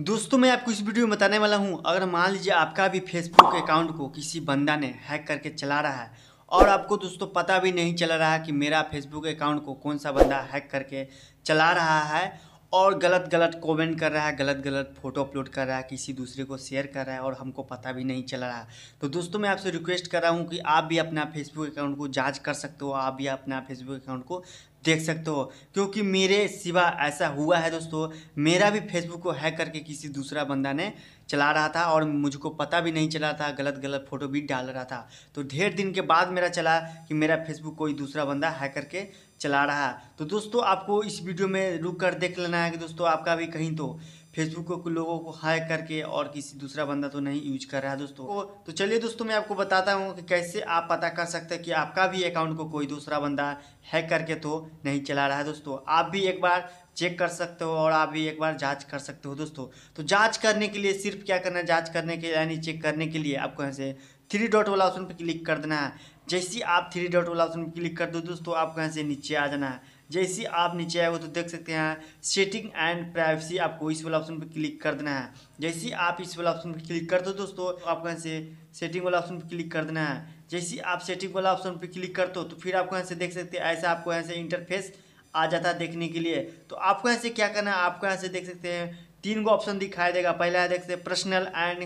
दोस्तों मैं आपको इस वीडियो में बताने वाला हूं अगर मान लीजिए आपका भी फेसबुक अकाउंट को किसी बंदा ने हैक करके चला रहा है और आपको दोस्तों पता भी नहीं चल रहा है कि मेरा फेसबुक अकाउंट को कौन सा बंदा हैक करके चला रहा है और गलत गलत कमेंट कर रहा है गलत गलत फ़ोटो अपलोड कर रहा है किसी दूसरे को शेयर कर रहा है और हमको पता भी नहीं चल रहा है तो दोस्तों मैं आपसे रिक्वेस्ट कर रहा हूँ कि आप भी अपना फेसबुक अकाउंट को जांच कर सकते हो आप भी अपना फेसबुक अकाउंट को देख सकते हो क्योंकि मेरे सिवा ऐसा हुआ है दोस्तों मेरा भी फेसबुक को हैक करके किसी दूसरा बंदा ने चला रहा था और मुझको पता भी नहीं चला था गलत गलत फ़ोटो भी डाल रहा था तो ढेर दिन के बाद मेरा चला कि मेरा फेसबुक कोई दूसरा बंदा हैक करके चला रहा है तो दोस्तों आपको इस वीडियो में रुक कर देख लेना है कि दोस्तों आपका भी कहीं तो फेसबुक को लोगों को हैक करके और किसी दूसरा बंदा तो नहीं यूज कर रहा है दोस्तों तो चलिए दोस्तों मैं आपको बताता हूँ कि कैसे आप पता कर सकते हैं कि आपका भी अकाउंट को कोई दूसरा बंदा हैक करके तो नहीं चला रहा है दोस्तों आप भी एक बार चेक कर सकते हो और आप भी एक बार जांच कर सकते हो दोस्तों तो जांच करने के लिए सिर्फ क्या करना है जांच करने के यानी चेक करने के लिए आपको यहाँ से थ्री डॉट वाला ऑप्शन पर क्लिक कर देना है जैसे आप थ्री डॉट वाला ऑप्शन पर क्लिक कर दो दोस्तों आपको यहाँ से नीचे आ जाना है जैसे आप नीचे आए हो तो देख सकते हैं सेटिंग एंड प्राइवेसी आपको इस वाला ऑप्शन पर क्लिक कर देना है जैसे आप इस वाला ऑप्शन पर क्लिक कर दो दोस्तों आपको यहाँ से सेटिंग वाला ऑप्शन पर क्लिक कर देना है जैसे आप सेटिंग वाला ऑप्शन पर क्लिक कर दो तो फिर आपको यहाँ से देख सकते हैं ऐसा आपको यहाँ से इंटरफेस आ जाता है देखने के लिए तो आपको यहाँ से क्या करना है आपको यहाँ से देख सकते हैं तीन गो ऑप्शन दिखाई देगा पहला है देख सकते हैं पर्सनल एंड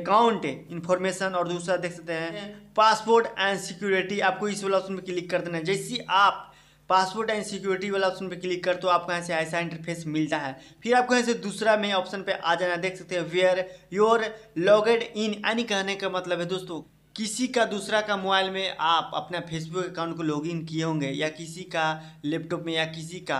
अकाउंट इन्फॉर्मेशन और दूसरा देख सकते हैं पासपोर्ट एंड सिक्योरिटी आपको इस वाला ऑप्शन पर क्लिक कर देना है जैसे आप पासपोर्ट एंड सिक्योरिटी वाला ऑप्शन पे क्लिक कर तो आपको यहाँ से ऐसा इंटरफेस मिलता है फिर आपको यहाँ से दूसरा में ऑप्शन पे आ जाना देख सकते हैं वेयर योर लॉगेड इन यानी कहने का मतलब है दोस्तों किसी का दूसरा का मोबाइल में आप अपना फेसबुक अकाउंट को लॉगिन किए होंगे या किसी का लैपटॉप में या किसी का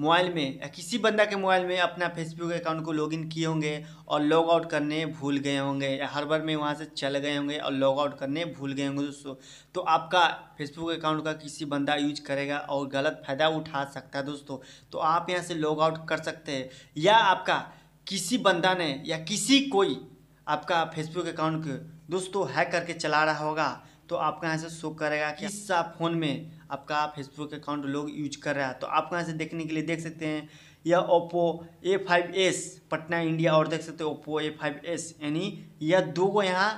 मोबाइल में या किसी बंदा के मोबाइल में अपना फेसबुक अकाउंट को लॉगिन किए होंगे और लॉग आउट करने भूल गए होंगे या हर बार में वहाँ से चल गए होंगे और लॉग आउट करने भूल गए होंगे दोस्तों तो आपका फेसबुक अकाउंट का किसी बंदा यूज करेगा और गलत फ़ायदा उठा सकता है दोस्तों तो आप यहाँ से लॉग आउट कर सकते हैं या आपका किसी बंदा ने या किसी कोई आपका फेसबुक अकाउंट दोस्तों हैक करके चला रहा होगा तो आपका यहाँ से शो करेगा कि इस फ़ोन में आपका फेसबुक अकाउंट लोग यूज कर रहा है तो आपको यहाँ से देखने के लिए देख सकते हैं यह Oppo A five S Patna India और देख सकते हो ओप्पो ए फाइव एस यानी यह दो को यहाँ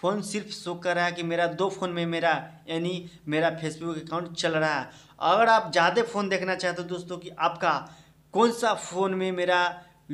फ़ोन सिर्फ शो कर रहा है कि मेरा दो फ़ोन में मेरा यानी मेरा फेसबुक अकाउंट चल रहा है अगर आप ज़्यादा फ़ोन देखना चाहते हो दोस्तों कि आपका कौन सा फ़ोन में मेरा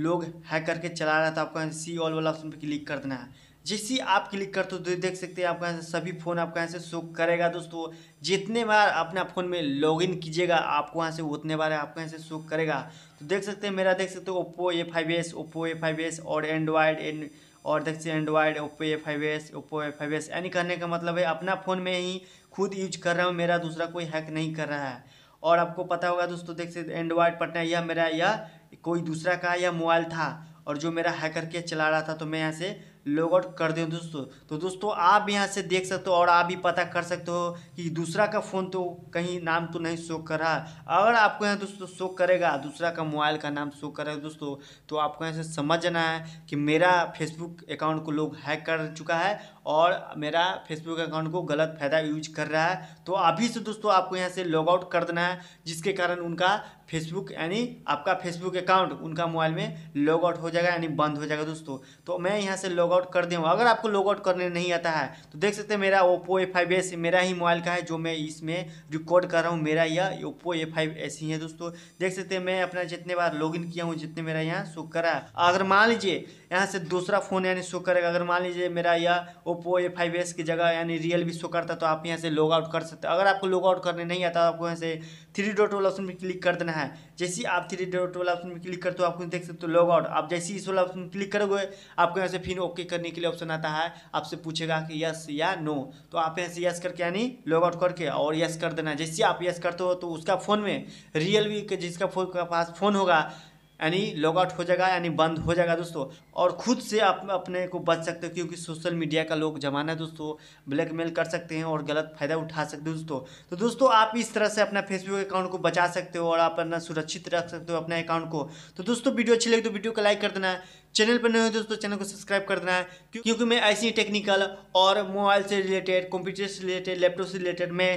लोग हैक करके चला रहा था तो आपको सी ऑल वाला ऑप्शन पर क्लिक कर देना है जैसे आप क्लिक करते हो तो देख सकते हैं आपका सभी फ़ोन आपका यहाँ से शो करेगा दोस्तों जितने बार अपने फ़ोन में लॉगिन कीजिएगा आपको यहाँ से उतने बार आपको यहाँ से शो करेगा तो देख सकते हैं मेरा देख सकते हो Oppo A five S Oppo A five S और एंड्रॉयड एन और देख सकते android Oppo A five S Oppo A five S यानी करने का मतलब है अपना फ़ोन में ही खुद यूज कर रहा हूँ मेरा दूसरा कोई हैक नहीं कर रहा है और आपको पता होगा दोस्तों देख सकते एंड्रॉयड पटना यह मेरा यह कोई दूसरा का यह मोबाइल था और जो मेरा हैकर के चला रहा था तो मैं यहाँ से लॉग आउट कर दें दोस्तों तो दोस्तों आप भी यहाँ से देख सकते हो और आप भी पता कर सकते हो कि दूसरा का फ़ोन तो कहीं नाम तो नहीं शो कर रहा अगर आपको यहाँ दोस्तों शो करेगा दूसरा का मोबाइल का नाम शो करेगा दोस्तों तो आपको यहाँ से समझना है कि मेरा फेसबुक अकाउंट को लोग हैक कर चुका है और मेरा फेसबुक अकाउंट को गलत फ़ायदा यूज कर रहा है तो अभी से दोस्तों आपको यहाँ से लॉग आउट कर देना है जिसके कारण उनका फेसबुक यानी आपका फेसबुक अकाउंट उनका मोबाइल में लॉग आउट हो जाएगा यानी बंद हो जाएगा दोस्तों तो मैं यहाँ से लॉग आउट कर दूँ अगर आपको लॉग आउट करने नहीं आता है तो देख सकते हैं मेरा ओप्पो ए फाइव एस मेरा ही मोबाइल का है जो मैं इसमें रिकॉर्ड कर रहा हूँ मेरा यह ओप्पो ए फाइव एस ही है दोस्तों देख सकते हैं मैं अपना जितने बार लॉग इन किया हूँ जितने मेरा यहाँ शो करा अगर मान लीजिए यहाँ से दूसरा फ़ोन यानी शो करेगा अगर मान लीजिए मेरा यह ओप्पो ए फाइव एस की जगह यानी रियल भी शो करता तो आप यहाँ से लॉग आउट कर सकते अगर आपको लॉग आउट करने नहीं आता तो आपको यहाँ से थ्री डॉट वाला ऑप्शन में क्लिक कर देना है जैसे ही आप थ्री डॉट वाला ऑप्शन में क्लिक करते हो आपको देख सकते हो लॉग आउट आप जैसे ही इस वाला ऑप्शन में क्लिक करोगे आपको यहाँ से फिर ओके करने के लिए ऑप्शन आता है आपसे पूछेगा कि यस या नो तो आप यहाँ से यस करके यानी लॉग आउट करके और यस कर देना है जैसे आप यस करते हो तो उसका फ़ोन में रियल भी जिसका फोन का पास फ़ोन होगा यानी लॉग आउट हो जाएगा यानी बंद हो जाएगा दोस्तों और खुद से आप अपने को बच सकते हो क्योंकि सोशल मीडिया का लोग जमाना है दोस्तों ब्लैकमेल कर सकते हैं और गलत फ़ायदा उठा सकते हो दोस्तों तो दोस्तों आप इस तरह से अपना फेसबुक अकाउंट को बचा सकते हो और आप अपना सुरक्षित रख सकते हो अपने अकाउंट को तो दोस्तों वीडियो अच्छी लगी तो वीडियो को लाइक कर देना चैनल पर नए हो दोस्तों चैनल को सब्सक्राइब कर देना है क्योंकि मैं ऐसी टेक्निकल और मोबाइल से रिलेटेड कंप्यूटर से रिलेटेड लैपटॉप से रिलेटेड मैं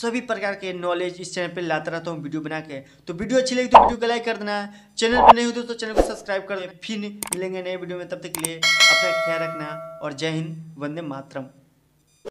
सभी प्रकार के नॉलेज इस चैनल पर लाता रहता हूँ वीडियो बना के तो वीडियो अच्छी लगी तो वीडियो को लाइक कर देना है चैनल पर नहीं हो दोस्तों चैनल को सब्सक्राइब कर देना फिर मिलेंगे नए वीडियो में तब तक के लिए अपना ख्याल रखना और जय हिंद वंदे मातरम